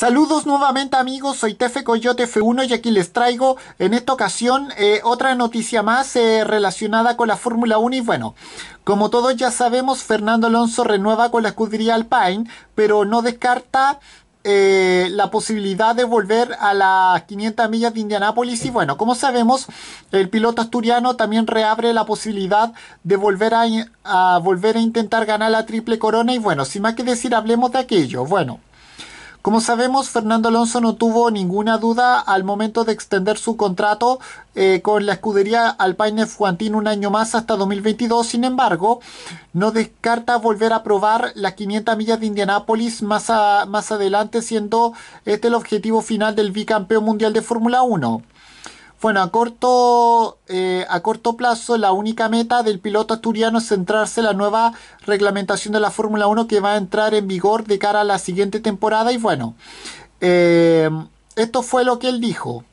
Saludos nuevamente amigos, soy Tefe Coyote F1 y aquí les traigo en esta ocasión eh, otra noticia más eh, relacionada con la Fórmula 1 y bueno, como todos ya sabemos Fernando Alonso renueva con la escudería Alpine, pero no descarta eh, la posibilidad de volver a las 500 millas de Indianápolis y bueno, como sabemos, el piloto asturiano también reabre la posibilidad de volver a, volver a intentar ganar la triple corona y bueno, sin más que decir, hablemos de aquello. Bueno. Como sabemos, Fernando Alonso no tuvo ninguna duda al momento de extender su contrato eh, con la escudería Alpine Fuantín un año más hasta 2022. Sin embargo, no descarta volver a probar las 500 millas de Indianápolis más, más adelante, siendo este el objetivo final del bicampeón mundial de Fórmula 1. Bueno, a corto, eh, a corto plazo la única meta del piloto asturiano es centrarse en la nueva reglamentación de la Fórmula 1 que va a entrar en vigor de cara a la siguiente temporada y bueno, eh, esto fue lo que él dijo.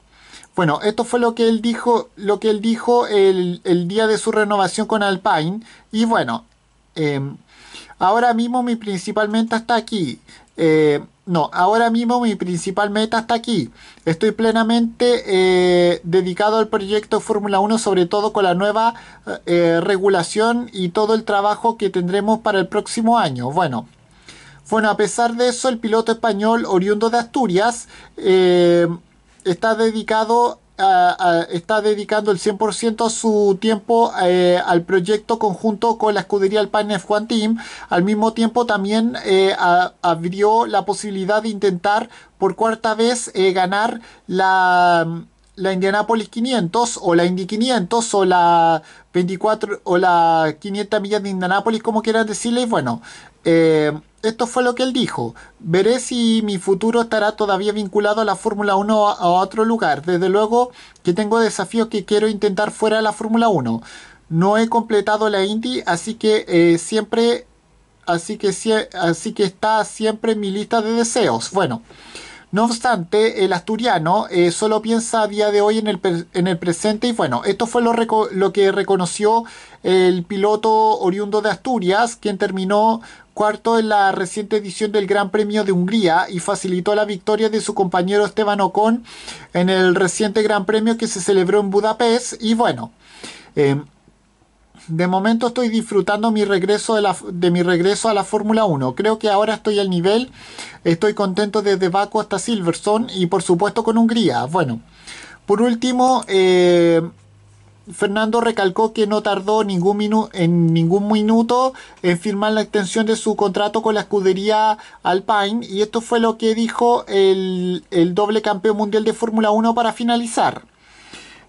Bueno, esto fue lo que él dijo, lo que él dijo el, día de su renovación con Alpine y bueno, eh, ahora mismo mi principalmente está aquí. No, ahora mismo mi principal meta está aquí. Estoy plenamente eh, dedicado al proyecto Fórmula 1, sobre todo con la nueva eh, regulación y todo el trabajo que tendremos para el próximo año. Bueno, bueno, a pesar de eso, el piloto español oriundo de Asturias eh, está dedicado está dedicando el 100% su tiempo eh, al proyecto conjunto con la escudería Alpine F1 Team. Al mismo tiempo también eh, abrió la posibilidad de intentar por cuarta vez eh, ganar la, la Indianapolis 500 o la Indy 500 o la 24 o la 500 millas de Indianapolis como quieran decirles bueno, esto fue lo que él dijo. Veré si mi futuro estará todavía vinculado a la Fórmula 1 a otro lugar. Desde luego que tengo desafíos que quiero intentar fuera de la Fórmula 1. No he completado la Indy, así que eh, siempre así que, así que está siempre en mi lista de deseos. Bueno, no obstante, el asturiano eh, solo piensa a día de hoy en el, presente y bueno, esto fue lo que reconoció el piloto oriundo de Asturias, quien terminó cuarto en la reciente edición del Gran Premio de Hungría y facilitó la victoria de su compañero Esteban Ocon en el reciente Gran Premio que se celebró en Budapest. Y bueno, em, de momento estoy disfrutando mi regreso de, mi regreso a la Fórmula 1. Creo que ahora estoy al nivel, estoy contento desde Baku hasta Silverstone y por supuesto con Hungría. Bueno, por último... Em, Fernando recalcó que no tardó ningún en ningún minuto en firmar la extensión de su contrato con la escudería Alpine y esto fue lo que dijo el, el doble campeón mundial de Fórmula 1 para finalizar.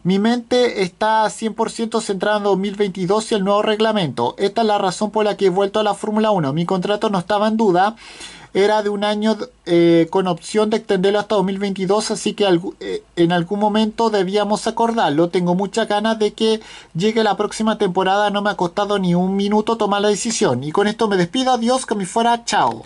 Mi mente está 100% centrada en 2022 y el nuevo reglamento. Esta es la razón por la que he vuelto a la Fórmula 1. Mi contrato no estaba en duda era de un año eh, con opción de extenderlo hasta 2022, así que eh, en algún momento debíamos acordarlo. Tengo muchas ganas de que llegue la próxima temporada, no me ha costado ni un minuto tomar la decisión. Y con esto me despido, adiós, que me fuera, chao.